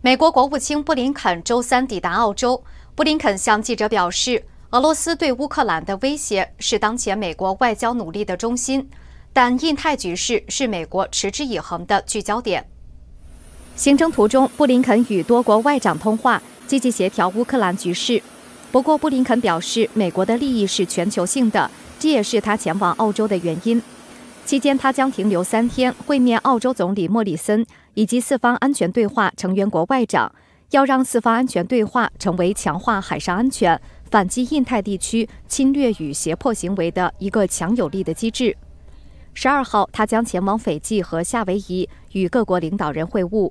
美国国务卿布林肯周三抵达澳洲。布林肯向记者表示，俄罗斯对乌克兰的威胁是当前美国外交努力的中心，但印太局势是美国持之以恒的聚焦点。行程途中，布林肯与多国外长通话，积极协调乌克兰局势。不过，布林肯表示，美国的利益是全球性的，这也是他前往澳洲的原因。期间，他将停留三天，会面澳洲总理莫里森。以及四方安全对话成员国外长要让四方安全对话成为强化海上安全、反击印太地区侵略与胁迫行为的一个强有力的机制。十二号，他将前往斐济和夏威夷与各国领导人会晤。